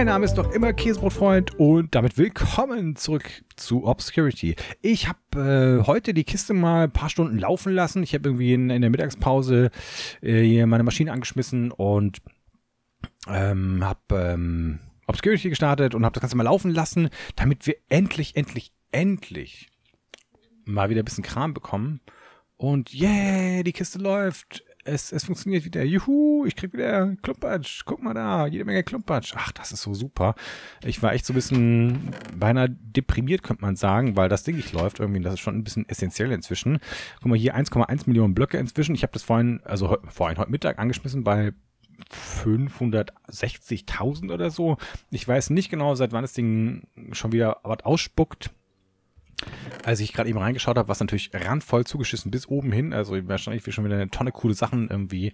Mein Name ist noch immer Käsebrotfreund und damit willkommen zurück zu Obscurity. Ich habe äh, heute die Kiste mal ein paar Stunden laufen lassen. Ich habe irgendwie in, in, der Mittagspause äh, hier meine Maschine angeschmissen und ähm, habe ähm, Obscurity gestartet und habe das Ganze mal laufen lassen, damit wir endlich, endlich, endlich mal wieder ein bisschen Kram bekommen. Und yeah, die Kiste läuft es, es funktioniert wieder. Juhu, ich krieg wieder Klumpatsch. Guck mal da, jede Menge Klumpatsch. Ach, das ist so super. Ich war echt so ein bisschen beinahe deprimiert, könnte man sagen, weil das Ding nicht läuft irgendwie. Das ist schon ein bisschen essentiell inzwischen. Guck mal hier, 1,1 Millionen Blöcke inzwischen. Ich habe das vorhin, also vorhin heute Mittag angeschmissen bei 560.000 oder so. Ich weiß nicht genau, seit wann das Ding schon wieder was ausspuckt als ich gerade eben reingeschaut habe, was natürlich randvoll zugeschissen bis oben hin. Also wahrscheinlich schon wieder eine Tonne coole Sachen irgendwie.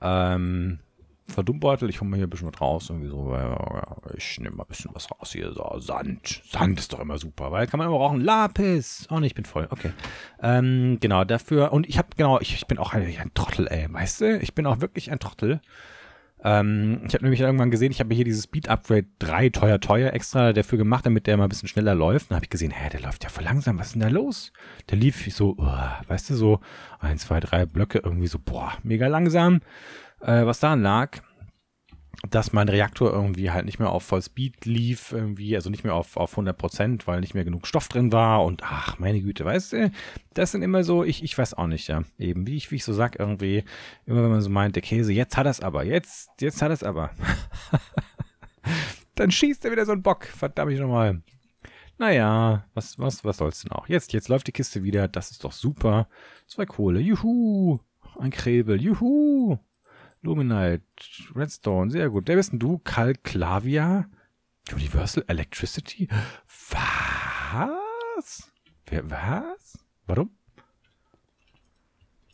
Ähm, Verdummbeutel, ich hole mal hier ein bisschen was raus. Irgendwie so, äh, ich nehme mal ein bisschen was raus hier. So, Sand. Sand ist doch immer super, weil kann man immer rauchen. Lapis. Oh ne, ich bin voll. Okay. Ähm, genau, dafür. Und ich habe, genau, ich, ich bin auch ein, ein Trottel, ey. Weißt du? Ich bin auch wirklich ein Trottel. Ähm, ich habe nämlich irgendwann gesehen, ich habe hier dieses Speed Upgrade 3 teuer, teuer extra dafür gemacht, damit der mal ein bisschen schneller läuft. Dann habe ich gesehen, hä, der läuft ja voll langsam, was ist denn da los? Der lief so, oh, weißt du, so 1, zwei, drei Blöcke irgendwie so, boah, mega langsam, äh, was da lag dass mein Reaktor irgendwie halt nicht mehr auf Vollspeed lief, irgendwie, also nicht mehr auf, auf 100 Prozent, weil nicht mehr genug Stoff drin war und ach, meine Güte, weißt du, das sind immer so, ich, ich weiß auch nicht, ja, eben, wie ich, wie ich so sag, irgendwie, immer wenn man so meint, der Käse, jetzt hat er's aber, jetzt, jetzt hat er's aber. Dann schießt er wieder so einen Bock, verdammt ich nochmal. Naja, was, was, was soll's denn auch? Jetzt, jetzt läuft die Kiste wieder, das ist doch super. Zwei Kohle, juhu, ein Krebel, juhu. Luminite, Redstone, sehr gut. Wer bist denn du? Kalklavia? Universal Electricity? Was? Wer, was? Warum?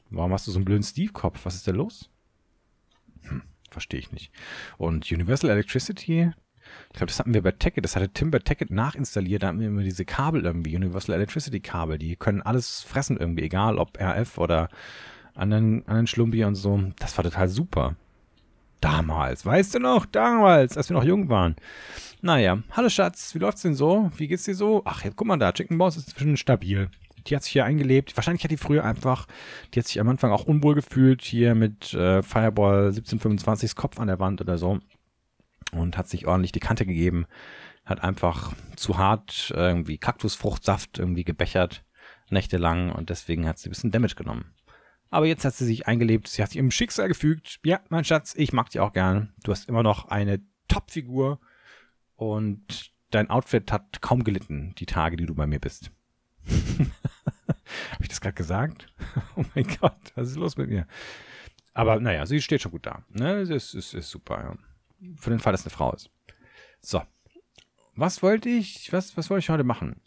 Warum hast du so einen blöden Steve-Kopf? Was ist denn los? Hm, verstehe ich nicht. Und Universal Electricity? Ich glaube, das hatten wir bei Tacket. Das hatte Tim bei Tacket nachinstalliert. Da hatten wir immer diese Kabel irgendwie, Universal Electricity Kabel. Die können alles fressen irgendwie, egal ob RF oder anderen, anderen Schlumpi und so. Das war total super. Damals, weißt du noch? Damals, als wir noch jung waren. Naja, hallo Schatz, wie läuft's denn so? Wie geht's dir so? Ach, jetzt guck mal da, Chicken Boss ist inzwischen stabil. Die hat sich hier eingelebt. Wahrscheinlich hat die früher einfach, die hat sich am Anfang auch unwohl gefühlt, hier mit äh, Fireball 1725s Kopf an der Wand oder so. Und hat sich ordentlich die Kante gegeben. Hat einfach zu hart äh, irgendwie Kaktusfruchtsaft irgendwie gebechert, nächtelang. Und deswegen hat sie ein bisschen Damage genommen. Aber jetzt hat sie sich eingelebt, sie hat sich im Schicksal gefügt. Ja, mein Schatz, ich mag dich auch gerne. Du hast immer noch eine Top-Figur und dein Outfit hat kaum gelitten, die Tage, die du bei mir bist. Habe ich das gerade gesagt? oh mein Gott, was ist los mit mir? Aber naja, sie steht schon gut da. Ne? Das ist, ist super. Ja. Für den Fall, dass eine Frau ist. So. Was wollte ich, was, was wollte ich heute machen?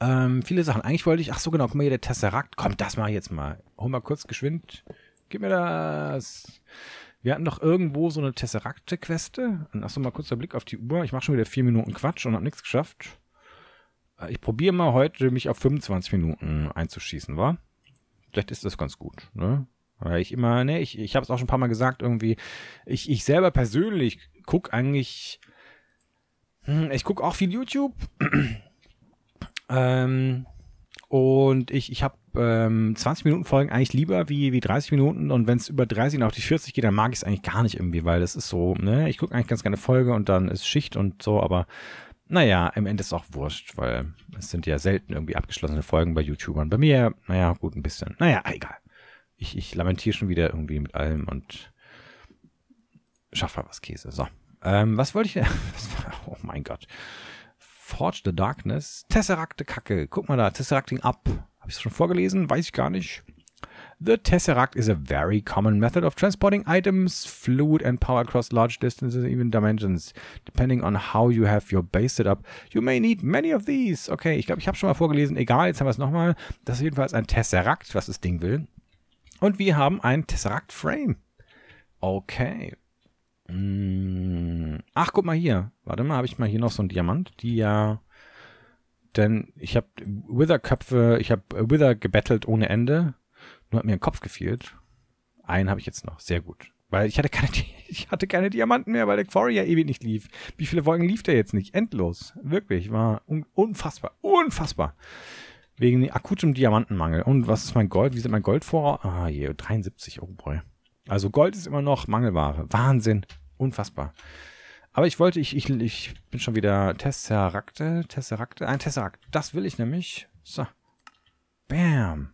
Ähm, viele Sachen. Eigentlich wollte ich, ach so genau, guck mal hier, der Tesseract. Komm, das ich jetzt mal. Hol mal kurz geschwind. Gib mir das. Wir hatten doch irgendwo so eine Tesserakte-Queste. Ach so, mal kurz der Blick auf die Uhr. Ich mache schon wieder vier Minuten Quatsch und habe nichts geschafft. Äh, ich probiere mal heute, mich auf 25 Minuten einzuschießen, wa? Vielleicht ist das ganz gut, ne? Weil ich immer, ne, ich, ich habe es auch schon ein paar Mal gesagt, irgendwie, ich, ich selber persönlich guck eigentlich, hm, ich guck auch viel YouTube, ähm, und ich, ich habe ähm, 20 Minuten Folgen eigentlich lieber wie, wie 30 Minuten und wenn es über 30 und auf die 40 geht, dann mag ich es eigentlich gar nicht irgendwie, weil das ist so, ne, ich gucke eigentlich ganz gerne Folge und dann ist Schicht und so, aber naja, im Ende ist es auch wurscht, weil es sind ja selten irgendwie abgeschlossene Folgen bei YouTubern. Bei mir, naja, gut ein bisschen. Naja, egal. Ich, ich lamentiere schon wieder irgendwie mit allem und schaffe was Käse. So. Ähm, was wollte ich denn? oh mein Gott. Forge the Darkness. Tesserakte Kacke. Guck mal da, Tesseracting up. Habe ich es schon vorgelesen? Weiß ich gar nicht. The Tesseract is a very common method of transporting items, fluid and power across large distances, even dimensions. Depending on how you have your base set up, you may need many of these. Okay, ich glaube, ich habe schon mal vorgelesen. Egal, jetzt haben wir es nochmal. Das ist jedenfalls ein Tesseract, was das Ding will. Und wir haben ein Tesseract Frame. Okay. Mm. Ach, guck mal hier. Warte mal, habe ich mal hier noch so einen Diamant, die ja. Denn ich habe Wither-Köpfe, ich habe Wither gebettelt ohne Ende. Nur hat mir ein Kopf gefehlt. Einen habe ich jetzt noch. Sehr gut. Weil ich hatte keine, ich hatte keine Diamanten mehr, weil der Quarry ja ewig nicht lief. Wie viele Folgen lief der jetzt nicht? Endlos. Wirklich. War unfassbar. Unfassbar. Wegen akutem Diamantenmangel. Und was ist mein Gold? Wie sieht mein Gold vor? Ah, je, 73. Oh boy. Also Gold ist immer noch Mangelware. Wahnsinn. Unfassbar. Aber ich wollte, ich, ich, ich bin schon wieder Tesserakte, Tesserakte, ein Tesserakt. Das will ich nämlich. So. Bam.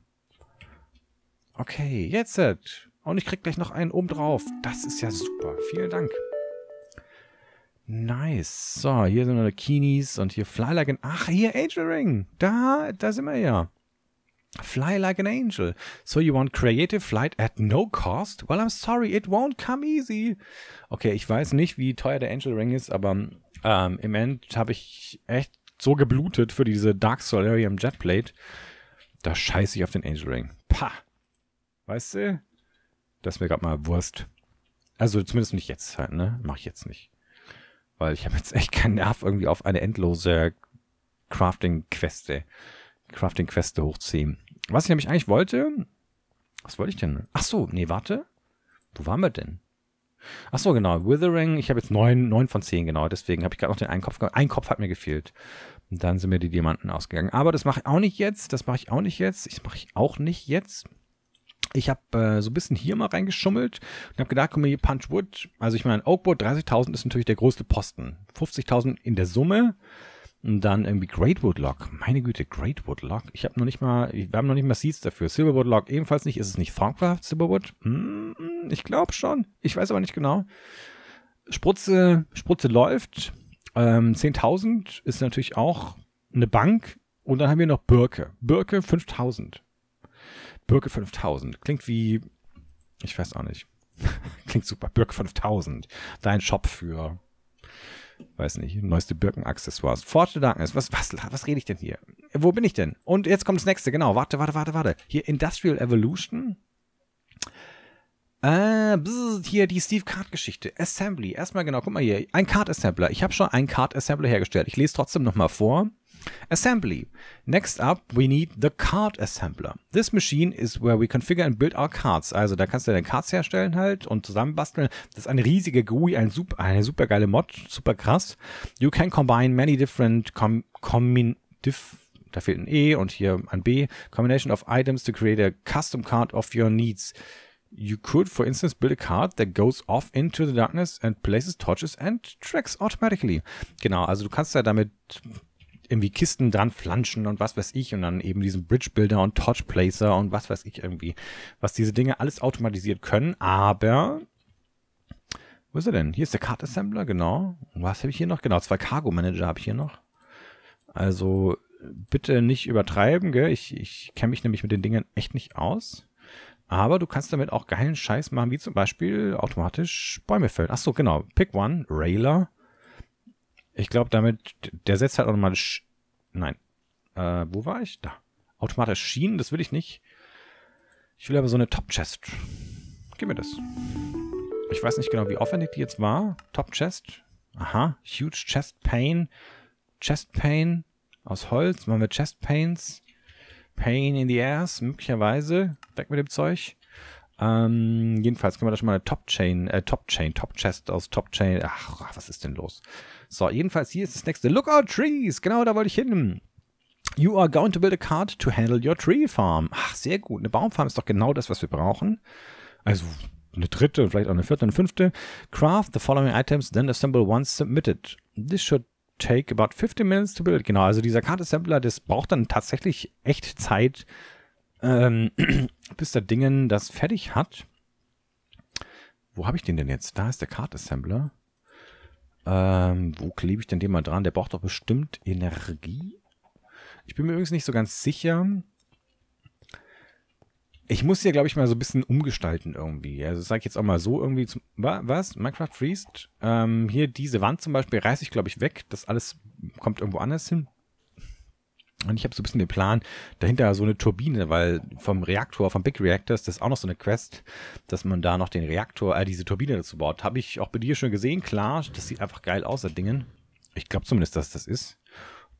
Okay, jetzt. Und ich krieg gleich noch einen oben drauf. Das ist ja super. Vielen Dank. Nice. So, hier sind noch Kinis und hier Flylagen. Ach, hier Angel Ring. Da, da sind wir ja. Fly like an angel. So you want creative flight at no cost? Well, I'm sorry, it won't come easy. Okay, ich weiß nicht, wie teuer der Angel Ring ist, aber ähm, im End habe ich echt so geblutet für diese Dark Solarium Jetplate. Da scheiße ich auf den Angel Ring. Pah. Weißt du? Das ist mir gerade mal Wurst. Also zumindest nicht jetzt halt, ne? Mach ich jetzt nicht. Weil ich habe jetzt echt keinen Nerv irgendwie auf eine endlose Crafting-Queste. Crafting Queste hochziehen. Was ich nämlich eigentlich wollte, was wollte ich denn? Ach so, nee, warte. Wo waren wir denn? Ach so, genau. Withering, ich habe jetzt neun, neun von zehn, genau. Deswegen habe ich gerade noch den einen Kopf gemacht. Ein Kopf hat mir gefehlt. Und dann sind mir die Diamanten ausgegangen. Aber das mache ich auch nicht jetzt. Das mache ich auch nicht jetzt. Das mache ich auch nicht jetzt. Ich habe äh, so ein bisschen hier mal reingeschummelt und habe gedacht, komm hier Punchwood. Also ich meine, Oakwood 30.000 ist natürlich der größte Posten. 50.000 in der Summe. Und dann irgendwie Greatwood Lock. Meine Güte, Greatwood Lock. Ich habe noch nicht mal, wir haben noch nicht mal Seeds dafür. Silverwood Lock ebenfalls nicht. Ist es nicht Thorncraft Silverwood? Hm, ich glaube schon. Ich weiß aber nicht genau. Spritze, Spritze läuft. Ähm, 10.000 ist natürlich auch eine Bank. Und dann haben wir noch Birke. Birke 5.000. Birke 5.000. Klingt wie, ich weiß auch nicht. Klingt super. Birke 5.000. Dein Shop für weiß nicht, neueste Birkenaccessoires. Forge Darkness, was, was, was rede ich denn hier? Wo bin ich denn? Und jetzt kommt das nächste, genau. Warte, warte, warte, warte. Hier Industrial Evolution. Äh, bzz, hier die Steve Card Geschichte. Assembly. Erstmal genau, guck mal hier. Ein Card Assembler. Ich habe schon einen Card Assembler hergestellt. Ich lese trotzdem nochmal vor. Assembly. Next up, we need the card assembler. This machine is where we configure and build our cards. Also da kannst du deine Cards herstellen halt und zusammenbasteln. Das ist eine riesige GUI, ein super, eine super geile Mod, super krass. You can combine many different com, combin, diff, da fehlt ein E und hier ein B. Combination of items to create a custom card of your needs. You could, for instance, build a card that goes off into the darkness and places torches and tracks automatically. Genau, also du kannst ja damit irgendwie Kisten dran flanschen und was weiß ich und dann eben diesen Bridge Builder und Torch Placer und was weiß ich irgendwie, was diese Dinge alles automatisiert können, aber wo ist er denn? Hier ist der Card Assembler, genau. Was habe ich hier noch? Genau, zwei Cargo Manager habe ich hier noch. Also bitte nicht übertreiben, gell? Ich, ich kenne mich nämlich mit den Dingen echt nicht aus. Aber du kannst damit auch geilen Scheiß machen, wie zum Beispiel automatisch Bäume fällen. Achso, genau. Pick one, Railer. Ich glaube, damit, der setzt halt automatisch, nein, äh, wo war ich? Da. Automatisch Schienen, das will ich nicht. Ich will aber so eine Top-Chest. Gib mir das. Ich weiß nicht genau, wie aufwendig die jetzt war. Top-Chest. Aha, Huge Chest Pain. Chest Pain aus Holz. Machen wir Chest Pains. Pain in the Ass, möglicherweise. Weg mit dem Zeug. Ähm, jedenfalls können wir da schon mal eine Top Chain, äh, Top Chain, Top Chest aus Top Chain. Ach, was ist denn los? So, jedenfalls hier ist das nächste. Lookout Trees. Genau, da wollte ich hin. You are going to build a cart to handle your tree farm. Ach, sehr gut. Eine Baumfarm ist doch genau das, was wir brauchen. Also eine dritte, und vielleicht auch eine vierte und fünfte. Craft the following items, then assemble once submitted. This should take about 15 minutes to build. Genau, also dieser Card-Assembler, das braucht dann tatsächlich echt Zeit, ähm, bis der Dingen das fertig hat. Wo habe ich den denn jetzt? Da ist der Card Assembler. Ähm, wo klebe ich denn den mal dran? Der braucht doch bestimmt Energie. Ich bin mir übrigens nicht so ganz sicher. Ich muss hier, glaube ich, mal so ein bisschen umgestalten irgendwie. Also sage ich jetzt auch mal so irgendwie. Zum, was? Minecraft Freeze? Ähm, hier diese Wand zum Beispiel reiße ich, glaube ich, weg. Das alles kommt irgendwo anders hin. Und ich habe so ein bisschen den Plan, dahinter so eine Turbine, weil vom Reaktor, vom Big Reactor ist das auch noch so eine Quest, dass man da noch den Reaktor, äh, diese Turbine dazu baut. Habe ich auch bei dir schon gesehen, klar, das sieht einfach geil aus, das Dingen. Ich glaube zumindest, dass das ist.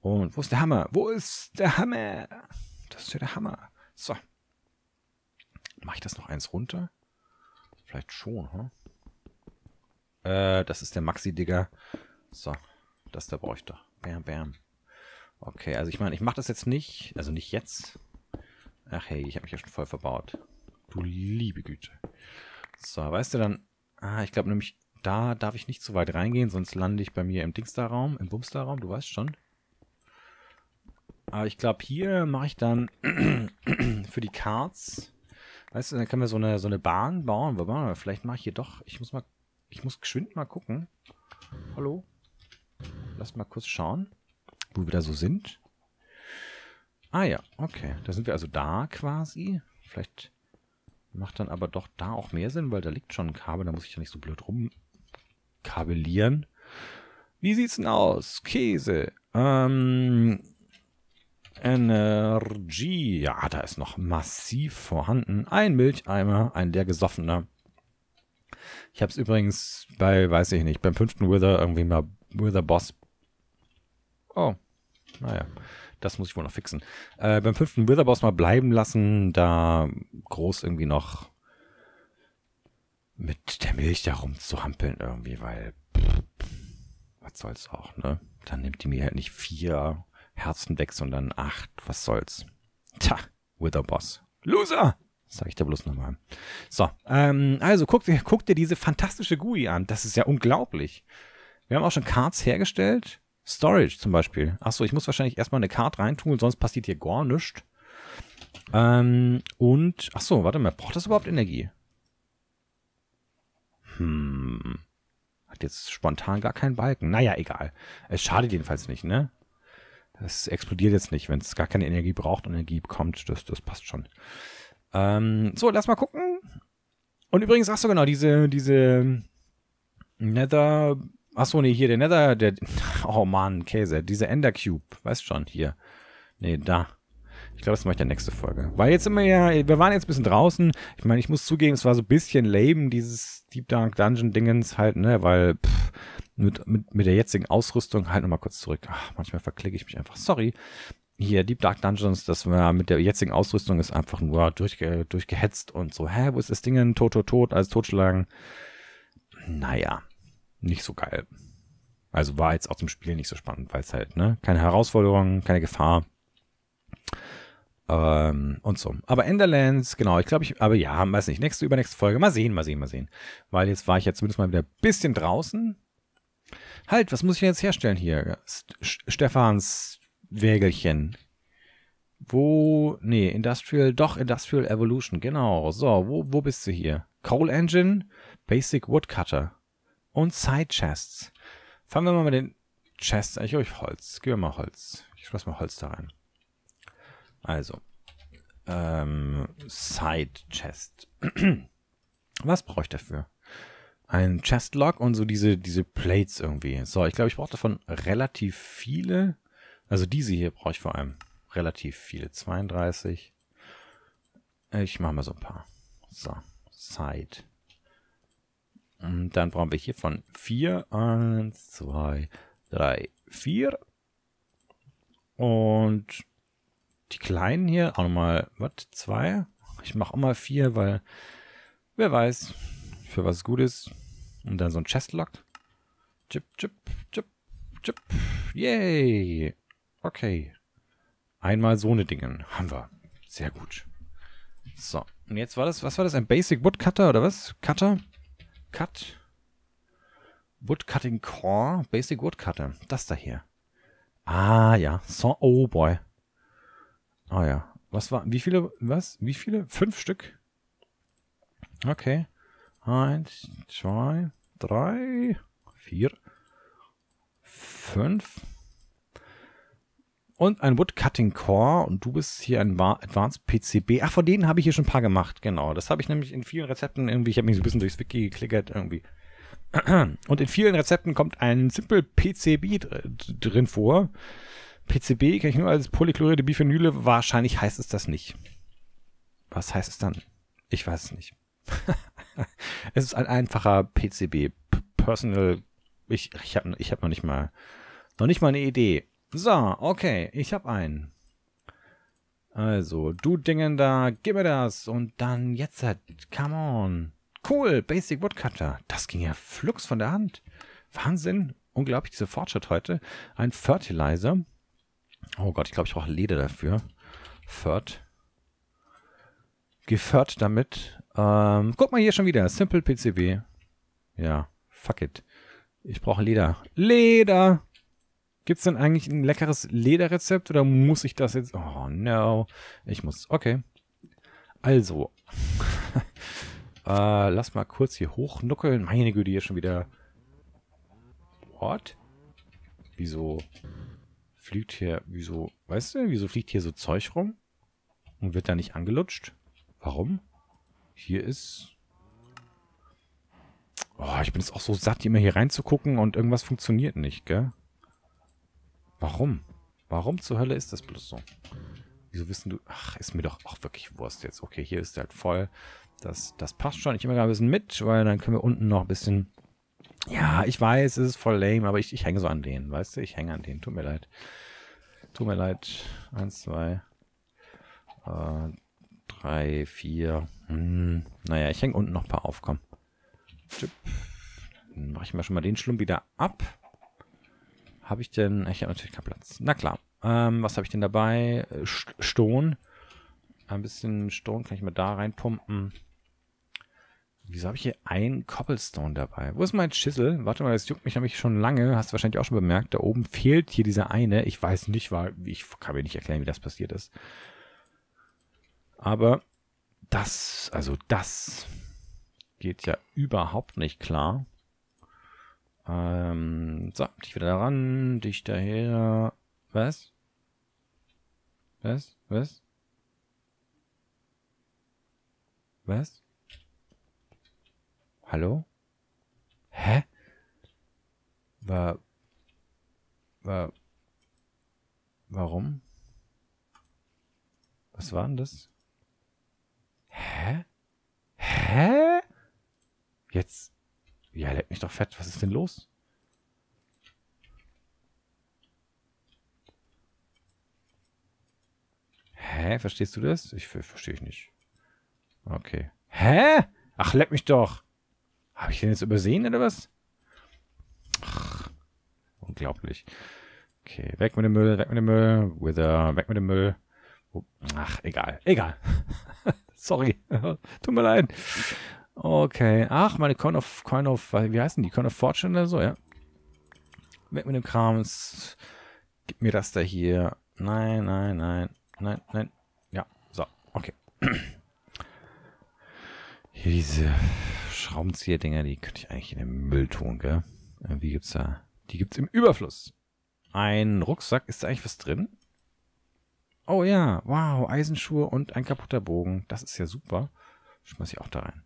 Und wo ist der Hammer? Wo ist der Hammer? Das ist ja der Hammer. So. Mache ich das noch eins runter? Vielleicht schon, hm? Huh? Äh, das ist der Maxi, digger So. Das da brauche ich doch. Bam, bam. Okay, also ich meine, ich mache das jetzt nicht, also nicht jetzt. Ach hey, ich habe mich ja schon voll verbaut. Du liebe Güte. So, weißt du dann, ah, ich glaube nämlich, da darf ich nicht zu weit reingehen, sonst lande ich bei mir im dingsda raum im Bumster-Raum, du weißt schon. Aber ich glaube, hier mache ich dann für die Cards, weißt du, dann können wir so eine, so eine Bahn bauen. Wobei, vielleicht mache ich hier doch, ich muss mal, ich muss geschwind mal gucken. Hallo? Lass mal kurz schauen wo wir da so sind. Ah ja, okay. Da sind wir also da quasi. Vielleicht macht dann aber doch da auch mehr Sinn, weil da liegt schon ein Kabel, da muss ich ja nicht so blöd rumkabellieren. Wie sieht's denn aus? Käse. Ähm, Energie. Ja, da ist noch massiv vorhanden. Ein Milcheimer, ein der gesoffener. Ich habe es übrigens bei, weiß ich nicht, beim fünften Wither irgendwie mal Wither Boss Oh, naja. Das muss ich wohl noch fixen. Äh, beim fünften Witherboss mal bleiben lassen, da groß irgendwie noch mit der Milch da rumzuhampeln irgendwie, weil pff, was soll's auch, ne? Dann nimmt die mir halt nicht vier Herzen weg, sondern acht. Was soll's? Tja, Witherboss. Loser! Sag ich da bloß nochmal. So, ähm, also guck, guck dir diese fantastische GUI an. Das ist ja unglaublich. Wir haben auch schon Cards hergestellt. Storage zum Beispiel. Achso, ich muss wahrscheinlich erstmal eine Card reintun, sonst passiert hier gar nichts. Ähm, und, achso, warte mal, braucht das überhaupt Energie? Hm. Hat jetzt spontan gar keinen Balken. Naja, egal. Es schadet jedenfalls nicht, ne? Es explodiert jetzt nicht, wenn es gar keine Energie braucht und Energie bekommt. Das, das passt schon. Ähm, so, lass mal gucken. Und übrigens, ach so genau, diese, diese Nether Achso, nee, hier der Nether, der. Oh Mann, Käse. Diese Ender Cube. Weißt schon, hier. Nee, da. Ich glaube, das mache ich der nächste Folge. Weil jetzt immer ja, wir waren jetzt ein bisschen draußen. Ich meine, ich muss zugeben, es war so ein bisschen lame, dieses Deep Dark Dungeon Dingens halt, ne, weil pff, mit, mit, mit der jetzigen Ausrüstung halt nochmal kurz zurück. Ach, manchmal verklicke ich mich einfach. Sorry. Hier, Deep Dark Dungeons, das war mit der jetzigen Ausrüstung ist einfach nur durchge, durchgehetzt und so, hä, wo ist das Ding denn? Tot, tot, tot, alles totschlagen. Naja nicht so geil. Also war jetzt auch zum Spiel nicht so spannend, weil es halt, ne, keine Herausforderung, keine Gefahr. Ähm, und so. Aber Enderlands, genau, ich glaube, ich, aber ja, weiß nicht, nächste, übernächste Folge, mal sehen, mal sehen, mal sehen. Weil jetzt war ich ja zumindest mal wieder ein bisschen draußen. Halt, was muss ich denn jetzt herstellen hier? St Stefans Wägelchen. Wo, nee, Industrial, doch, Industrial Evolution, genau. So, wo, wo bist du hier? Coal Engine, Basic Woodcutter und Side-Chests. Fangen wir mal mit den Chests. Ich hole oh, Holz. Gib mir mal Holz. Ich schmeiß mal Holz da rein. Also. Ähm, Side-Chest. Was brauche ich dafür? Ein Chest-Lock und so diese, diese Plates irgendwie. So, ich glaube, ich brauche davon relativ viele. Also diese hier brauche ich vor allem relativ viele. 32. Ich mache mal so ein paar. So, Side. Und dann brauchen wir hier von 4, 1, 2, 3, 4. Und die kleinen hier auch nochmal, was, 2? Ich mache auch mal 4, weil wer weiß, für was es gut ist. Und dann so ein Chestlock. Chip, chip, chip, chip. Yay! Okay. Einmal so eine Dingen. Haben wir. Sehr gut. So. Und jetzt war das, was war das? Ein Basic Woodcutter oder was? Cutter? Cut. Woodcutting Core. Basic Woodcutter. Das da hier. Ah, ja. So, oh boy. Ah, ja. Was war, wie viele, was? Wie viele? Fünf Stück? Okay. Eins, zwei, drei, vier, fünf, und ein Woodcutting Core und du bist hier ein Advanced PCB. Ach, von denen habe ich hier schon ein paar gemacht, genau. Das habe ich nämlich in vielen Rezepten irgendwie, ich habe mich so ein bisschen durchs Wiki geklickert irgendwie. Und in vielen Rezepten kommt ein Simple PCB drin vor. PCB kann ich nur als polychlorierte Biphenyle. Wahrscheinlich heißt es das nicht. Was heißt es dann? Ich weiß es nicht. es ist ein einfacher PCB. Personal. Ich, ich habe ich hab noch nicht mal noch nicht mal eine Idee. So, okay, ich hab einen. Also, du Dingen da, gib mir das. Und dann jetzt halt, come on. Cool, Basic Woodcutter. Das ging ja flugs von der Hand. Wahnsinn, unglaublich, dieser Fortschritt heute. Ein Fertilizer. Oh Gott, ich glaube, ich brauche Leder dafür. Fert. Gefört damit. Ähm, guck mal hier schon wieder, Simple PCB. Ja, fuck it. Ich brauche Leder. Leder! Gibt es denn eigentlich ein leckeres Lederrezept oder muss ich das jetzt? Oh no. Ich muss. Okay. Also. äh, lass mal kurz hier hochnuckeln. Meine Güte, hier schon wieder. What? Wieso fliegt hier. Wieso. Weißt du, wieso fliegt hier so Zeug rum? Und wird da nicht angelutscht? Warum? Hier ist. Oh, ich bin jetzt auch so satt, immer hier reinzugucken und irgendwas funktioniert nicht, gell? Warum? Warum zur Hölle ist das bloß so? Wieso wissen du... Ach, ist mir doch auch wirklich Wurst jetzt. Okay, hier ist der halt voll. Das, das passt schon. Ich nehme mal ein bisschen mit, weil dann können wir unten noch ein bisschen... Ja, ich weiß, es ist voll lame, aber ich, ich hänge so an denen, weißt du? Ich hänge an denen. Tut mir leid. Tut mir leid. Eins, zwei... Äh, drei, vier... Hm. Naja, ich hänge unten noch ein paar auf, komm. Dann mache ich mir schon mal den Schlump wieder ab. Habe ich denn? Ich habe natürlich keinen Platz. Na klar. Ähm, was habe ich denn dabei? Äh, Stone. Ein bisschen Stone kann ich mir da reinpumpen. Wieso habe ich hier einen Cobblestone dabei? Wo ist mein Schissel? Warte mal, das juckt mich nämlich schon lange. Hast du wahrscheinlich auch schon bemerkt. Da oben fehlt hier dieser eine. Ich weiß nicht, weil ich kann mir nicht erklären, wie das passiert ist. Aber das, also das geht ja überhaupt nicht klar. Ähm, so, dich wieder daran, dich daher. Was? Was? Was? Was? Hallo? Hä? War. War. Warum? Was war denn das? Hä? Hä? Jetzt. Ja, leck mich doch fett. Was ist denn los? Hä? Verstehst du das? Ich verstehe ich nicht. Okay. Hä? Ach, leck mich doch. Habe ich den jetzt übersehen oder was? Ach, unglaublich. Okay, weg mit dem Müll, weg mit dem Müll. Wither, äh, weg mit dem Müll. Ach, egal. Egal. Sorry. Tut mir leid. Okay. Ach, meine Coin of, Coin of, wie heißen die? Coin of Fortune oder so, ja. Weg mit dem Kram. Gib mir das da hier. Nein, nein, nein. Nein, nein. Ja, so. Okay. Hier diese Schraubenzieher-Dinger, die könnte ich eigentlich in den Müll tun, gell? Wie gibt's da? Die gibt's im Überfluss. Ein Rucksack, ist da eigentlich was drin? Oh ja, wow, Eisenschuhe und ein kaputter Bogen. Das ist ja super. Schmeiß ich auch da rein.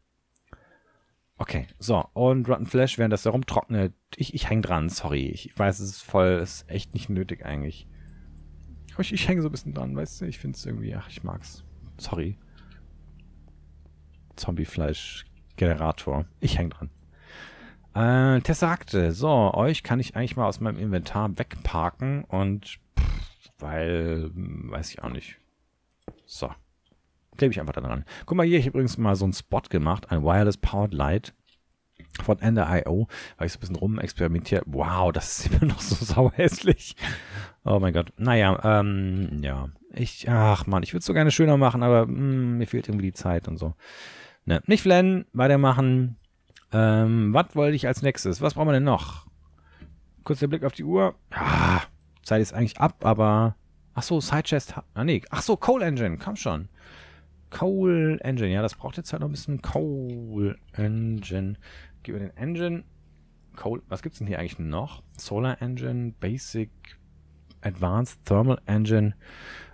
Okay, so. Und Rotten Flash, während das da rumtrocknet, Ich, ich hänge dran, sorry. Ich weiß, es ist voll, es ist echt nicht nötig eigentlich. Aber ich, ich hänge so ein bisschen dran, weißt du? Ich finde es irgendwie, ach, ich mag's. Sorry. Zombie-Fleisch-Generator. Ich hänge dran. Äh, Tesserakte. So, euch kann ich eigentlich mal aus meinem Inventar wegparken und... Pff, weil, hm, weiß ich auch nicht. So klebe ich einfach da dran. Guck mal hier, ich habe übrigens mal so einen Spot gemacht, ein Wireless Powered Light von Ender.io, weil ich so ein bisschen rumexperimentiert. Wow, das ist immer noch so sauer hässlich. Oh mein Gott. Naja, ähm, ja. Ich, ach man, ich würde es so gerne schöner machen, aber mh, hm, mir fehlt irgendwie die Zeit und so. Ne, nicht flennen, weitermachen. Ähm, was wollte ich als nächstes? Was brauchen wir denn noch? Kurzer Blick auf die Uhr. Ah, Zeit ist eigentlich ab, aber. Ach so, Sidechest. Ah, nee. Ach so, Coal Engine. Komm schon. Coal Engine. Ja, das braucht jetzt halt noch ein bisschen Coal Engine. Gehen wir den Engine. Coal. Was gibt's denn hier eigentlich noch? Solar Engine, Basic, Advanced Thermal Engine.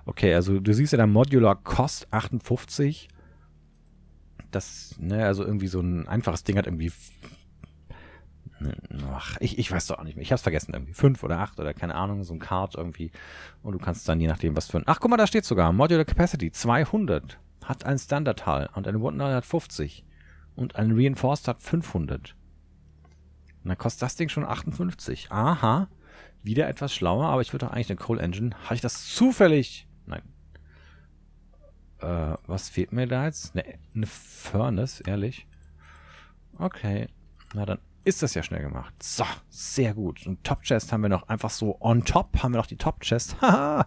Okay, also du siehst ja da Modular Cost 58. Das, ne, also irgendwie so ein einfaches Ding hat irgendwie. Ach, ich, ich weiß doch auch nicht mehr. Ich hab's vergessen. Irgendwie fünf oder acht oder keine Ahnung, so ein Card irgendwie. Und du kannst dann je nachdem, was für ein. Ach, guck mal, da steht sogar Modular Capacity 200 hat ein Standard Hull und eine Wooden Hull hat 50 und ein Reinforced hat 500. Und dann kostet das Ding schon 58. Aha, wieder etwas schlauer, aber ich würde doch eigentlich eine Coal Engine. Habe ich das zufällig? Nein. Äh, was fehlt mir da jetzt? Ne, eine Furnace, ehrlich. Okay, na dann ist das ja schnell gemacht. So, sehr gut. Und Top Chest haben wir noch einfach so on top, haben wir noch die Top Chest. Haha.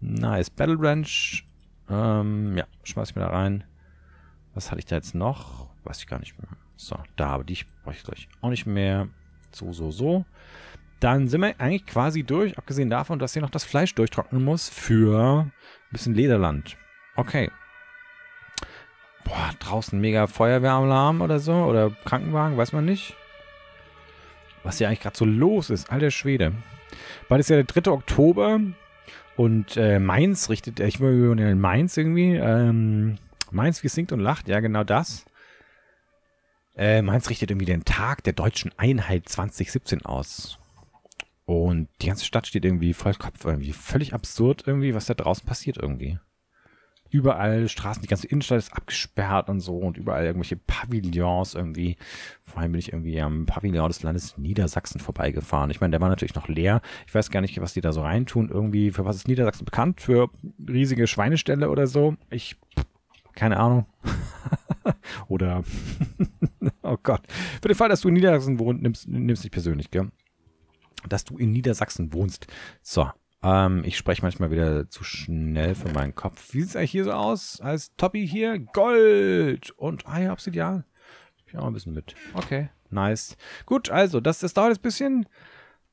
nice. Battle Ranch ähm, ja, schmeiß ich mir da rein. Was hatte ich da jetzt noch? Weiß ich gar nicht mehr. So, da habe ich, brauche ich gleich auch nicht mehr. So, so, so. Dann sind wir eigentlich quasi durch, abgesehen davon, dass hier noch das Fleisch durchtrocknen muss für ein bisschen Lederland. Okay. Boah, draußen mega Feuerwehralarm oder so oder Krankenwagen, weiß man nicht. Was hier eigentlich gerade so los ist, alter Schwede. Bald ist ja der 3. Oktober. Und äh, Mainz richtet, ich will in Mainz irgendwie, ähm, Mainz wie singt und lacht, ja genau das. Äh, Mainz richtet irgendwie den Tag der deutschen Einheit 2017 aus. Und die ganze Stadt steht irgendwie voll Kopf, irgendwie völlig absurd irgendwie, was da draußen passiert irgendwie überall Straßen, die ganze Innenstadt ist abgesperrt und so und überall irgendwelche Pavillons irgendwie. Vor allem bin ich irgendwie am Pavillon des Landes Niedersachsen vorbeigefahren. Ich meine, der war natürlich noch leer. Ich weiß gar nicht, was die da so reintun. Irgendwie, für was ist Niedersachsen bekannt? Für riesige Schweineställe oder so? Ich, keine Ahnung. oder, oh Gott. Für den Fall, dass du in Niedersachsen wohnst, nimmst, nimmst dich persönlich, gell? Dass du in Niedersachsen wohnst. So. Ähm, ich spreche manchmal wieder zu schnell für meinen Kopf. Wie sieht es eigentlich hier so aus? Als Toppi hier Gold und ah ja, Obsidian. Ich auch ein bisschen mit. Okay, nice. Gut, also das, das dauert jetzt ein bisschen.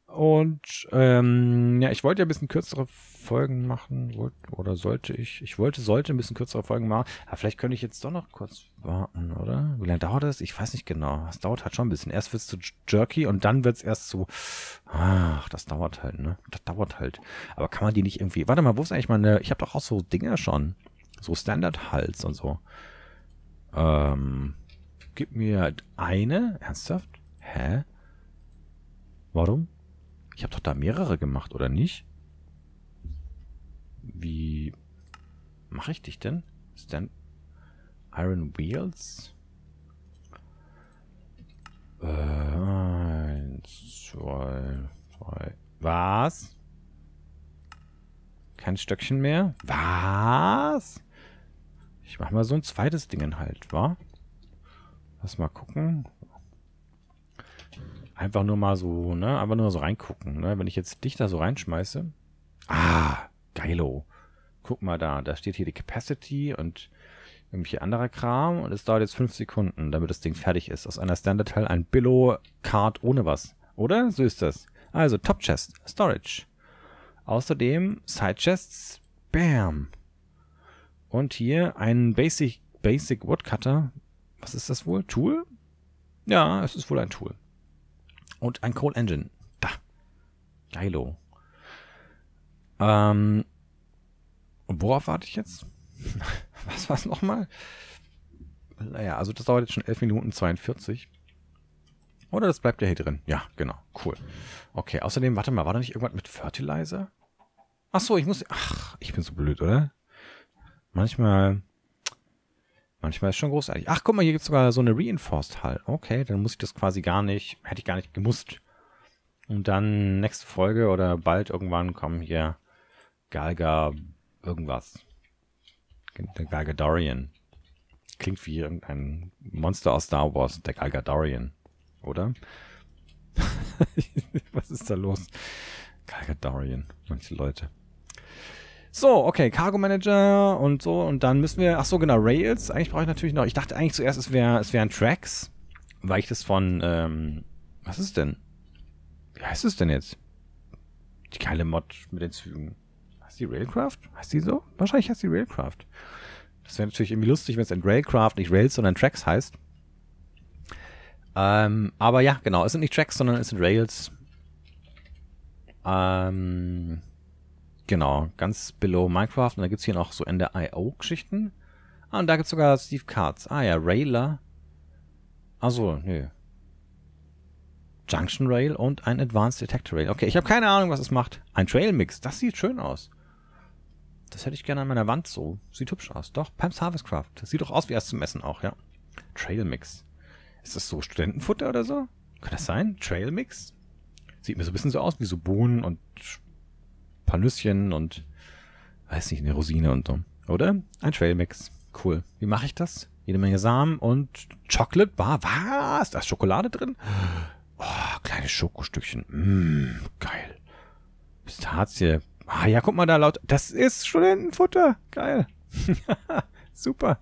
Und ähm, ja, ich wollte ja ein bisschen kürzere Folgen machen. Wollt, oder sollte ich? Ich wollte, sollte ein bisschen kürzere Folgen machen. Aber vielleicht könnte ich jetzt doch noch kurz warten, oder? Wie lange dauert das? Ich weiß nicht genau. Es dauert halt schon ein bisschen. Erst wird es zu Jerky und dann wird es erst zu. Ach, das dauert halt, ne? Das dauert halt. Aber kann man die nicht irgendwie. Warte mal, wo ist eigentlich meine. Ich habe doch auch so Dinger schon. So Standard-Hals und so. Ähm. Gib mir halt eine. Ernsthaft? Hä? Warum? Ich habe doch da mehrere gemacht, oder nicht? Wie mache ich dich denn? Stand Iron Wheels? Äh, eins, zwei, drei. Was? Kein Stöckchen mehr? Was? Ich mache mal so ein zweites Ding halt, wa? Lass mal gucken. Einfach nur mal so, ne? Einfach nur so reingucken, ne? Wenn ich jetzt dich da so reinschmeiße. Ah, geilo. Guck mal da, da steht hier die Capacity und irgendwelche anderer Kram und es dauert jetzt fünf Sekunden, damit das Ding fertig ist. Aus einer Standard-Teil ein billo card ohne was. Oder? So ist das. Also Top Chest, Storage. Außerdem Side Chests, Bam. Und hier ein Basic, Basic Woodcutter. Was ist das wohl? Tool? Ja, es ist wohl ein Tool. Und ein Coal Engine. Da. Geilo. Ähm, worauf warte ich jetzt? Was war es nochmal? Naja, also das dauert jetzt schon 11 Minuten 42. Oder das bleibt ja hier drin. Ja, genau. Cool. Okay, außerdem, warte mal, war da nicht irgendwas mit Fertilizer? Ach so, ich muss... Ach, ich bin so blöd, oder? Manchmal Manchmal ist schon großartig. Ach, guck mal, hier gibt es sogar so eine Reinforced Hall. Okay, dann muss ich das quasi gar nicht, hätte ich gar nicht gemusst. Und dann nächste Folge oder bald irgendwann kommen hier Galga irgendwas. Der Dorian. Klingt wie irgendein Monster aus Star Wars, der Galga Dorian. Oder? Was ist da los? Galga Dorian, manche Leute. So, okay, Cargo Manager und so. Und dann müssen wir, ach so, genau, Rails. Eigentlich brauche ich natürlich noch. Ich dachte eigentlich zuerst, es, wär, es wären Tracks. Weil ich das von, ähm, was ist denn? Wie heißt es denn jetzt? Die geile Mod mit den Zügen. Heißt die Railcraft? Heißt die so? Wahrscheinlich heißt die Railcraft. Das wäre natürlich irgendwie lustig, wenn es ein Railcraft nicht Rails, sondern Tracks heißt. Ähm, aber ja, genau, es sind nicht Tracks, sondern es sind Rails. Ähm, Genau, ganz below Minecraft. Und da gibt es hier noch so Ende-IO-Geschichten. Ah, und da gibt es sogar Steve Katz. Ah ja, Railer. Achso, nö. Junction Rail und ein Advanced Detector Rail. Okay, ich habe keine Ahnung, was es macht. Ein Trail Mix, das sieht schön aus. Das hätte ich gerne an meiner Wand so. Sieht hübsch aus. Doch, Pam's Harvestcraft. Das sieht doch aus wie erst zum Essen auch, ja. Trail Mix. Ist das so Studentenfutter oder so? Kann das sein? Trail Mix? Sieht mir so ein bisschen so aus wie so Bohnen und paar Nüsschen und weiß nicht, eine Rosine und so. Oder? Ein Trailmix. Cool. Wie mache ich das? Jede Menge Samen und Chocolate Bar. Was? Da ist Schokolade drin? Oh, kleine Schokostückchen. Mmm, geil. Pistazie. Ah ja, guck mal da laut. Das ist Studentenfutter. Geil. Super.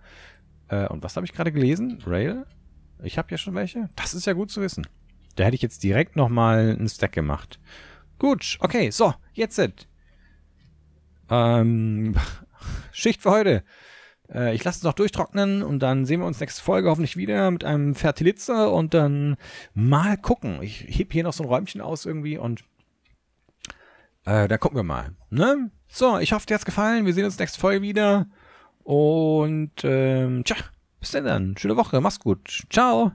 Äh, und was habe ich gerade gelesen? Rail? Ich habe ja schon welche. Das ist ja gut zu wissen. Da hätte ich jetzt direkt nochmal einen Stack gemacht. Gut, okay, so, jetzt sind. Ähm, Schicht für heute. Äh, ich lasse es noch durchtrocknen und dann sehen wir uns nächste Folge hoffentlich wieder mit einem Fertilitzer und dann mal gucken. Ich heb hier noch so ein Räumchen aus irgendwie und äh, da gucken wir mal. Ne? So, ich hoffe, dir hat's gefallen. Wir sehen uns nächste Folge wieder. Und ähm, tja, bis denn dann. Schöne Woche. Mach's gut. Ciao.